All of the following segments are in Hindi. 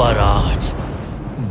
पर आज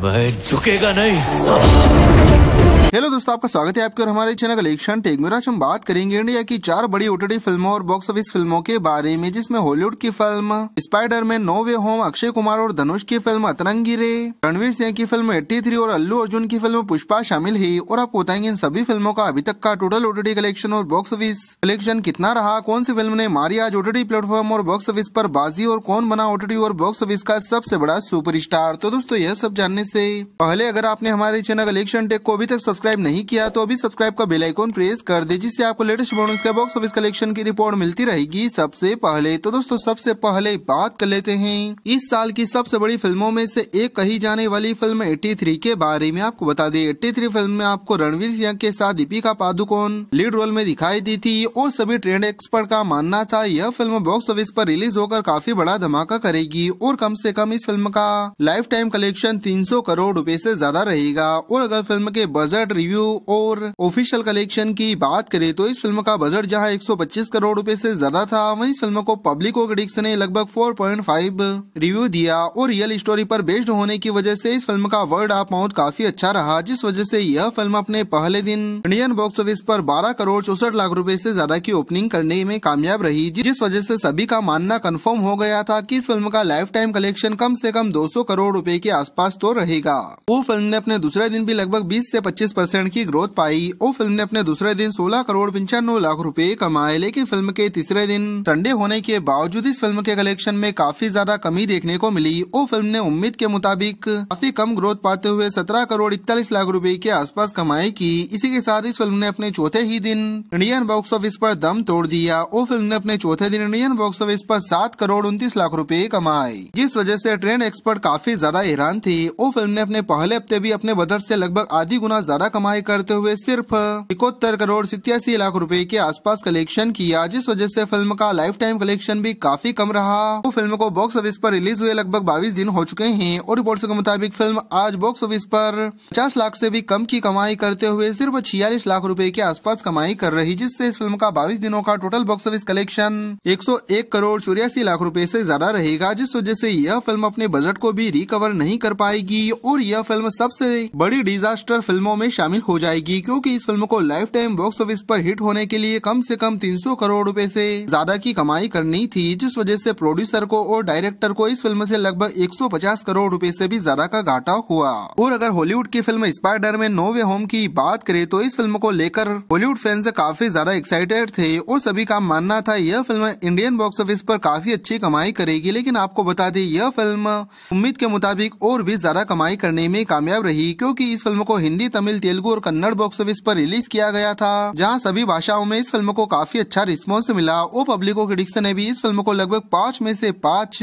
मैं झुकेगा नहीं सब हेलो दोस्तों आपका स्वागत है आपके और हमारे चैनल कलेक्शन टेक मेरा आज हम बात करेंगे इंडिया की चार बड़ी ओटीटी फिल्मों और बॉक्स ऑफिस फिल्मों के बारे में जिसमें हॉलीवुड की फिल्म Spider Man No Way Home Akshay Kumar और धनुष की फिल्म अतरंगी रे रणवीर सिंह की फिल्म एट्टी थ्री और अल्लू अर्जुन की फिल्म पुष्पा शामिल है और आपको बताएंगे इन सभी फिल्मों का अभी तक का टोटल ओटीटी कलेक्शन और बॉक्स ऑफिस कलेक्शन कितना रहा कौन सी फिल्म ने मारी आज ओटीटी प्लेटफॉर्म और बॉक्स ऑफिस पर बाजी और कौन बना ओटीटी और बॉक्स ऑफिस का सबसे बड़ा सुपर तो दोस्तों यह सब जानने से पहले अगर आपने हमारे चैनल कलेक्शन टेक को अभी तक सब्सक्राइब नहीं किया तो अभी सब्सक्राइब का बेल आइकॉन प्रेस कर दे जिससे आपको लेटेस्ट बोनस का बॉक्स ऑफिस कलेक्शन की रिपोर्ट मिलती रहेगी सबसे पहले तो दोस्तों सबसे पहले बात कर लेते हैं इस साल की सबसे बड़ी फिल्मों में से एक कही जाने वाली फिल्म एट्टी के बारे में आपको बता दें एट्टी फिल्म में आपको रणवीर सिंह के साथ दीपिका पादुकोण लीड रोल में दिखाई दी थी और सभी ट्रेंड एक्सपर्ट का मानना था यह फिल्म बॉक्स ऑफिस आरोप रिलीज होकर काफी बड़ा धमाका करेगी और कम ऐसी कम इस फिल्म का लाइफ टाइम कलेक्शन तीन करोड़ रूपए ऐसी ज्यादा रहेगा और अगर फिल्म के बजट रिव्यू और ऑफिशियल कलेक्शन की बात करें तो इस फिल्म का बजट जहां 125 करोड़ रुपए से ज्यादा था वहीं इस फिल्म को पब्लिक और क्रिटिक्स ने लगभग 4.5 रिव्यू दिया और रियल स्टोरी पर बेस्ड होने की वजह से इस फिल्म का वर्ड ऑफ माउथ काफी अच्छा रहा जिस वजह से यह फिल्म अपने पहले दिन इंडियन बॉक्स ऑफिस पर बारह करोड़ चौसठ लाख रूपए ऐसी ज्यादा की ओपनिंग करने में कामयाब रही जिस वजह ऐसी सभी का मानना कन्फर्म हो गया था की इस फिल्म का लाइफ टाइम कलेक्शन कम ऐसी कम दो करोड़ रूपए के आस तो रहेगा वो फिल्म ने अपने दूसरे दिन भी लगभग बीस ऐसी पच्चीस परसेंट की ग्रोथ पाई और फिल्म ने अपने दूसरे दिन सोलह करोड़ पंचानवे लाख रूपए कमाए लेकिन फिल्म के तीसरे दिन संडे होने के बावजूद इस फिल्म के कलेक्शन में काफी ज्यादा कमी देखने को मिली और फिल्म ने उम्मीद के मुताबिक काफी कम ग्रोथ पाते हुए सत्रह करोड़ इकतालीस लाख रूपए के आस कमाई की इसी के साथ इस फिल्म ने अपने चौथे ही दिन इंडियन बॉक्स ऑफिस आरोप दम तोड़ दिया और फिल्म ने अपने चौथे दिन इंडियन बॉक्स ऑफिस पर सात करोड़ उन्तीस लाख रूपए कमाए जिस वजह से ट्रेंड एक्सपर्ट काफी ज्यादा हैरान थी और फिल्म ने अपने पहले हफ्ते भी अपने बजट से लगभग आधी गुना ज्यादा ज्यादा कमाई करते हुए सिर्फ इकहत्तर करोड़ सितयासी लाख रुपए के आसपास कलेक्शन किया जिस वजह से फिल्म का लाइफ टाइम कलेक्शन भी काफी कम रहा तो फिल्म को बॉक्स ऑफिस पर रिलीज हुए लगभग बाईस दिन हो चुके हैं और रिपोर्ट के मुताबिक फिल्म आज बॉक्स ऑफिस पर पचास लाख ऐसी भी कम की कमाई करते हुए सिर्फ छियालीस लाख रूपए के आसपास कमाई कर रही जिससे इस फिल्म का बाईस दिनों का टोटल बॉक्स ऑफिस कलेक्शन एक करोड़ चौरासी लाख रूपए ऐसी ज्यादा रहेगा जिस वजह ऐसी यह फिल्म अपने बजट को भी रिकवर नहीं कर पाएगी और यह फिल्म सबसे बड़ी डिजास्टर फिल्मों में शामिल हो जाएगी क्योंकि इस फिल्म को लाइफ टाइम बॉक्स ऑफिस पर हिट होने के लिए कम से कम 300 करोड़ रुपए से ज्यादा की कमाई करनी थी जिस वजह से प्रोड्यूसर को और डायरेक्टर को इस फिल्म से लगभग 150 करोड़ रुपए से भी ज्यादा का घाटा हुआ और अगर हॉलीवुड की फिल्म स्पाइडर में नो वे होम की बात करे तो इस फिल्म को लेकर हॉलीवुड फैंस काफी ज्यादा एक्साइटेड थे और सभी का मानना था यह फिल्म इंडियन बॉक्स ऑफिस आरोप काफी अच्छी कमाई करेगी लेकिन आपको बता दें यह फिल्म उम्मीद के मुताबिक और भी ज्यादा कमाई करने में कामयाब रही क्यूँकी इस फिल्म को हिंदी तमिल तेलुगु और कन्नड़ बॉक्स ऑफिस पर रिलीज किया गया था जहां सभी भाषाओं में इस फिल्म को काफी अच्छा रिस्पॉन्स मिला और पब्लिको क्रिटिक्स ने भी इस फिल्म को लगभग पाँच में से पाँच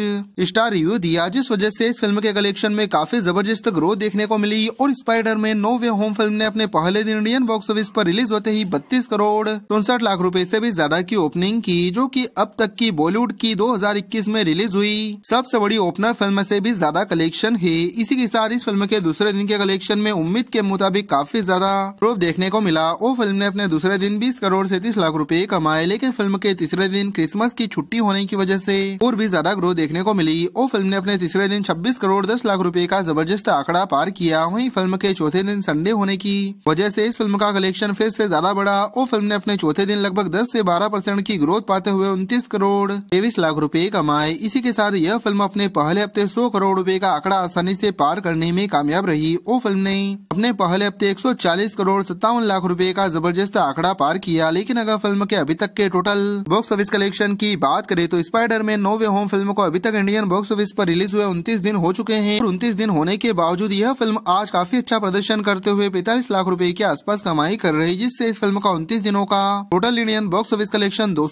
स्टार रिव्यू दिया जिस वजह से इस फिल्म के कलेक्शन में काफी जबरदस्त ग्रोथ देखने को मिली और स्पाइडर में नो वे होम फिल्म ने अपने पहले दिन इंडियन बॉक्स ऑफिस पर रिलीज होते ही बत्तीस करोड़ उनसठ लाख रूपए ऐसी भी ज्यादा की ओपनिंग की जो की अब तक की बॉलीवुड की दो में रिलीज हुई सबसे बड़ी ओपनर फिल्म ऐसी भी ज्यादा कलेक्शन है इसी के साथ इस फिल्म के दूसरे दिन के कलेक्शन में उम्मीद के मुताबिक काफी काफी ज्यादा प्रूफ देखने को मिला वो फिल्म ने अपने दूसरे दिन 20 करोड़ सैतीस लाख रुपए कमाए लेकिन फिल्म के तीसरे दिन क्रिसमस की छुट्टी होने की वजह से और भी ज्यादा ग्रोथ देखने को मिली वो फिल्म ने अपने तीसरे दिन छब्बीस करोड़ दस लाख रूपए का जबरदस्त आंकड़ा पार किया वही फिल्म के चौथे दिन संडे होने की वजह ऐसी इस फिल्म का कलेक्शन फिर ऐसी ज्यादा बढ़ा वो फिल्म ने अपने चौथे दिन लगभग दस ऐसी बारह परसेंट की ग्रोथ पाते हुए उनतीस करोड़ तेईस लाख रूपए कमाए इसी के साथ यह फिल्म अपने पहले हफ्ते सौ करोड़ रूपए का आंकड़ा आसानी ऐसी पार करने में कामयाब रही वो फिल्म ने अपने पहले हफ्ते एक 140 करोड़ सत्तावन लाख रुपए का जबरदस्त आंकड़ा पार किया लेकिन अगर फिल्म के अभी तक के टोटल बॉक्स ऑफिस कलेक्शन की बात करें तो स्पाइडर में नोवे होम फिल्म को अभी तक इंडियन बॉक्स ऑफिस पर रिलीज हुए 29 दिन हो चुके हैं और उनतीस दिन होने के बावजूद यह फिल्म आज काफी अच्छा प्रदर्शन करते हुए पैतालीस लाख रूपए के आसपास कमाई कर रही जिससे इस फिल्म का उन्तीस दिनों का total Indian box office collection दो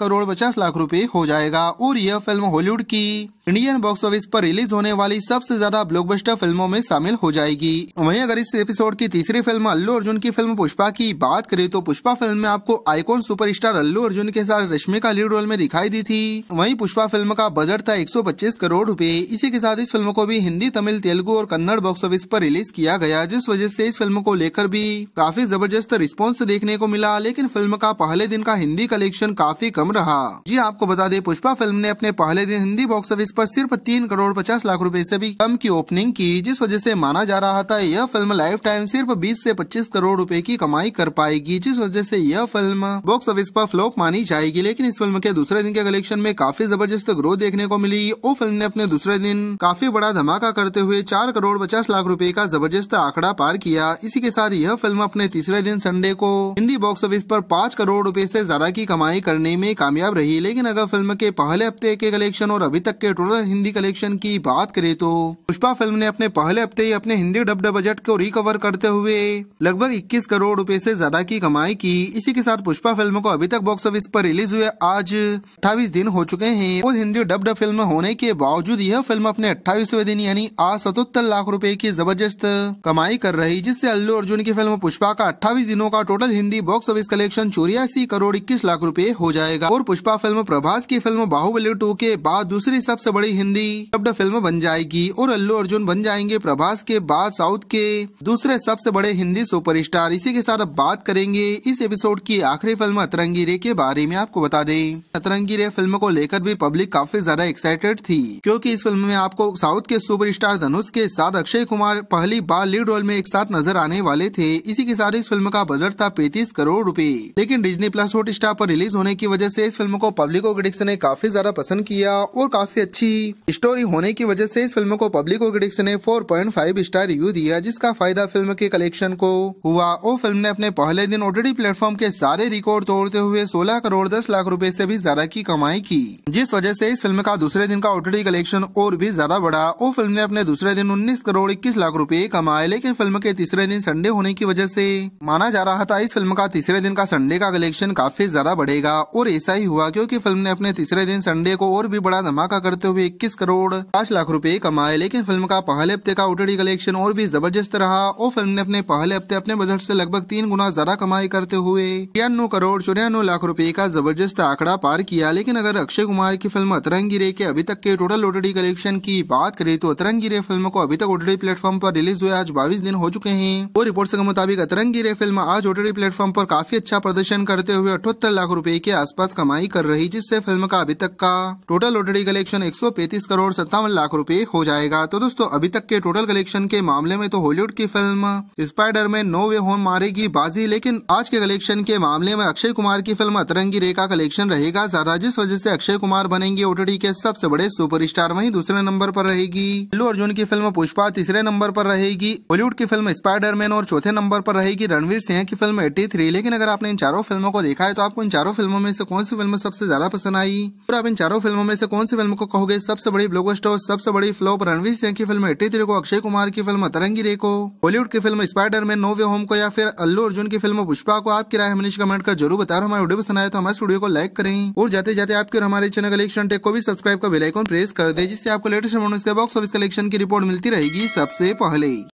करोड़ पचास लाख रूपए हो जाएगा और यह फिल्म हॉलीवुड की इंडियन बॉक्स ऑफिस पर रिलीज होने वाली सबसे ज्यादा ब्लॉकबस्टर फिल्मों में शामिल हो जाएगी वहीं अगर इस एपिसोड की तीसरी फिल्म अल्लू अर्जुन की फिल्म पुष्पा की बात करें तो पुष्पा फिल्म में आपको आइकॉन सुपरस्टार अल्लू अर्जुन के साथ रश्मिका लीड रोल में दिखाई दी थी वहीं पुष्पा फिल्म का बजट था एक करोड़ रूपए इसी के साथ इस फिल्म को भी हिंदी तमिल तेलुगू और कन्नड़ बॉक्स ऑफिस आरोप रिलीज किया गया जिस वजह ऐसी इस फिल्म को लेकर भी काफी जबरदस्त रिस्पॉन्स देखने को मिला लेकिन फिल्म का पहले दिन का हिंदी कलेक्शन काफी कम रहा जी आपको बता दे पुष्पा फिल्म ने अपने पहले दिन हिंदी बॉक्स ऑफिस पर सिर्फ तीन करोड़ पचास लाख रूपए से भी कम की ओपनिंग की जिस वजह से माना जा रहा था यह फिल्म लाइफ टाइम सिर्फ 20 से 25 करोड़ रुपए की कमाई कर पाएगी जिस वजह से यह फिल्म बॉक्स ऑफिस पर फ्लॉप मानी जाएगी लेकिन इस फिल्म के दूसरे दिन के कलेक्शन में काफी जबरदस्त ग्रोथ देखने को मिली वो फिल्म ने अपने दूसरे दिन काफी बड़ा धमाका करते हुए चार करोड़ पचास लाख रूपए का जबरदस्त आंकड़ा पार किया इसी के साथ यह फिल्म अपने तीसरे दिन संडे को हिंदी बॉक्स ऑफिस आरोप पाँच करोड़ रूपए ऐसी ज्यादा की कमाई करने में कामयाब रही लेकिन अगर फिल्म के पहले हफ्ते के कलेक्शन और अभी तक के टोटल हिंदी कलेक्शन की बात करें तो पुष्पा फिल्म ने अपने पहले हफ्ते ही अपने हिंदी डब्ड बजट को रिकवर करते हुए लगभग 21 करोड़ रुपए से ज्यादा की कमाई की इसी के साथ पुष्पा फिल्म को अभी तक बॉक्स ऑफिस पर रिलीज हुए आज अट्ठाईस दिन हो चुके हैं और हिंदी डब्ड फिल्म होने के बावजूद यह फिल्म अपने अट्ठाईसवे दिन यानी आज सतहत्तर लाख रूपए की जबरदस्त कमाई कर रही जिससे अल्लू अर्जुन की फिल्म पुष्पा का अट्ठाईस दिनों का total Hindi box office collection चौरासी करोड़ इक्कीस लाख रूपए हो जाएगा और पुष्पा फिल्म प्रभास की फिल्म बाहुबली टू के बाद दूसरी सबसे बड़ी हिंदी शब्द फिल्म बन जाएगी और अल्लू अर्जुन बन जाएंगे प्रभास के बाद साउथ के दूसरे सबसे बड़े हिंदी सुपर इसी के साथ अब बात करेंगे इस एपिसोड की आखिरी फिल्म अतरंगी रे के बारे में आपको बता दें अतरंगी रे फिल्म को लेकर भी पब्लिक काफी ज्यादा एक्साइटेड थी क्यूँकी इस फिल्म में आपको साउथ के सुपर धनुष के साथ अक्षय कुमार पहली बार लीड रोल में एक साथ नजर आने वाले थे इसी के साथ इस फिल्म का बजट था पैतीस करोड़ रूपए लेकिन डिजनी प्लस हॉट स्टार आरोप रिलीज होने की वजह ऐसी इस फिल्म को पब्लिक और क्रिटिक्स ने काफी ज्यादा पसंद किया और काफी अच्छी अच्छी स्टोरी होने की वजह से इस फिल्म को पब्लिक और क्रिटिक्स ने 4.5 स्टार रिव्यू दिया जिसका फायदा फिल्म के कलेक्शन को हुआ और फिल्म ने अपने पहले दिन ओटीटी प्लेटफॉर्म के सारे रिकॉर्ड तोड़ते हुए 16 करोड़ 10 लाख रुपए से भी ज्यादा की कमाई की जिस वजह से इस फिल्म का दूसरे दिन का ओटीटी कलेक्शन और भी ज्यादा बढ़ा और फिल्म ने अपने दूसरे दिन उन्नीस करोड़ इक्कीस लाख रूपए कमाए लेकिन फिल्म के तीसरे दिन संडे होने की वजह ऐसी माना जा रहा था इस फिल्म का तीसरे दिन का संडे का कलेक्शन काफी ज्यादा बढ़ेगा और ऐसा ही हुआ क्योंकि फिल्म ने अपने तीसरे दिन संडे को और भी बड़ा धमाका करते हुए हुए इक्कीस करोड़ पाँच लाख रूपए कमाए लेकिन फिल्म का पहले हफ्ते का उटडी कलेक्शन और भी जबरदस्त रहा और फिल्म ने अपने पहले हफ्ते अपने बजट से लगभग तीन गुना ज्यादा कमाई करते हुए छियानवे करोड़ चौरानवे लाख रूपए का जबरदस्त आंकड़ा पार किया लेकिन अगर अक्षय कुमार की फिल्म अतरंगी रे के अभी तक के टोटल ओटीटी कलेक्शन की बात करें तो अतरंगी रे फिल्म को अभी तक ओटीटी प्लेटफॉर्म पर रिलीज हुए आज बाईस दिन हो चुके हैं और रिपोर्ट के मुताबिक अतरंगी रे फिल्म आज ओटड़ी प्लेटफॉर्म पर काफी अच्छा प्रदर्शन करते हुए अठहत्तर लाख रूपए के आसपास कमाई कर रही जिससे फिल्म का अभी तक का टोटल ओटीटी कलेक्शन 135 करोड़ सत्तावन लाख रुपए हो जाएगा तो दोस्तों अभी तक के टोटल कलेक्शन के मामले में तो हॉलीवुड की फिल्म स्पाइडर में नो वे होम मारेगी बाजी लेकिन आज के कलेक्शन के मामले में अक्षय कुमार की फिल्म अतरंगी रे का कलेक्शन रहेगा ज्यादा जिस वजह से अक्षय कुमार बनेंगे ओटीडी के सबसे बड़े सुपर स्टार दूसरे नंबर पर रहेगी अल्लू अर्जुन की फिल्म पुष्पा तीसरे नंबर पर रहेगी हॉलीवुड की फिल्म स्पाइडरमैन और चौथे नंबर पर रहेगी रणवीर सिंह की फिल्म एट्टी थ्री लेकिन अगर आपने इन चारों फिल्मों को देखा है तो आपको इन चारों फिल्मों में से कौन सी फिल्म सबसे ज्यादा पसंद आई और आप इन चारों फिल्मों में से कौन सी फिल्म को कहो हो गई सबसे बड़ी ब्लॉक सबसे बड़ी फ्लॉप रणवीर सिंह की फिल्म एटी थ्री को अक्षय कुमार की फिल्म तरंगी रे को बॉलीवुड की फिल्म Spider Man No Way Home को या फिर अल्लू अर्जुन की फिल्म पुष्पा को आपकी राय हमेश कमेंट कर जरूर बता रहे हमारे वीडियो पसंद आए तो हमारे स्टूडियो को लाइक करें और जाते जाते आपके और हमारे चैनल कलेक्शन टेक को भी सब्सक्राइब का बेलाइकॉन प्रेस कर दे जिससे आपको लेटेस्ट बॉक्स ऑफिस कलेक्शन की रिपोर्ट मिलती रहेगी सबसे पहले